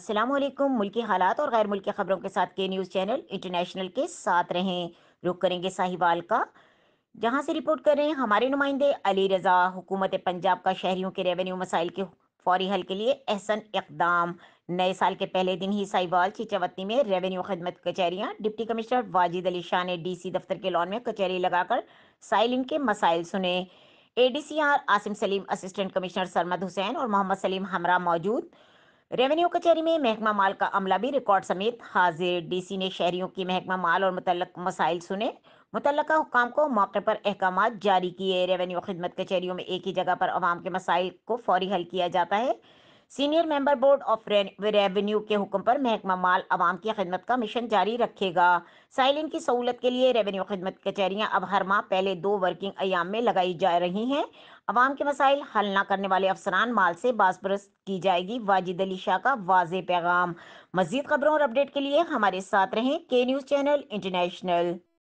अस्सलाम वालेकुम मुल्की हालात और गैर मुल्की खबरों के साथ के न्यूज़ चैनल इंटरनेशनल के साथ रहें रुक करेंगे साहिवाल का जहां से रिपोर्ट कर रहे हैं हमारे नुमाइंदे अली रजा हुकूमत पंजाब का शहरीों के रेवेन्यू मसाइल के फौरी हल के लिए एहसन इकदाम नए साल के पहले दिन ही साहिवाल चिचावती में रेवेन्यू खदमत कचहरियाँ डिप्टी कमिश्नर वाजिद अली शाह ने सी दफ्तर के लॉन में कचहरी लगाकर साइलिन के मसाइल सुने आर आसिम सलीम असिस्टेंट कमिश्नर सरमद हुसैन और मोहम्मद सलीम हमरा मौजूद रेवेन्यू कचहरी में महकमा माल का अमला भी रिकॉर्ड समेत हाजिर डीसी ने शहरियों की महकमा माल और मुतल मसाइल सुने मुतलका हुकाम को मौके पर अहकाम जारी किए रेवेन्यू खिदमत कचहरी में एक ही जगह पर अवाम के मसाइल को फौरी हल किया जाता है senior member board of revenue के हुक्म पर महकमा माल आवाम की खिदमत का मिशन जारी रखेगा साइलिन की सहूलत के लिए रेवेन्यू खिदमत कचहरियाँ अब हर माह पहले दो वर्किंग अयाम में लगाई जा रही हैं आवाम के मसाइल हल ना करने वाले अफसरान माल से बासबरस की जाएगी वाजिद अली शाह का वाज पैगाम मजीद खबरों और अपडेट के लिए हमारे साथ रहें के न्यूज़ चैनल इंटरनेशनल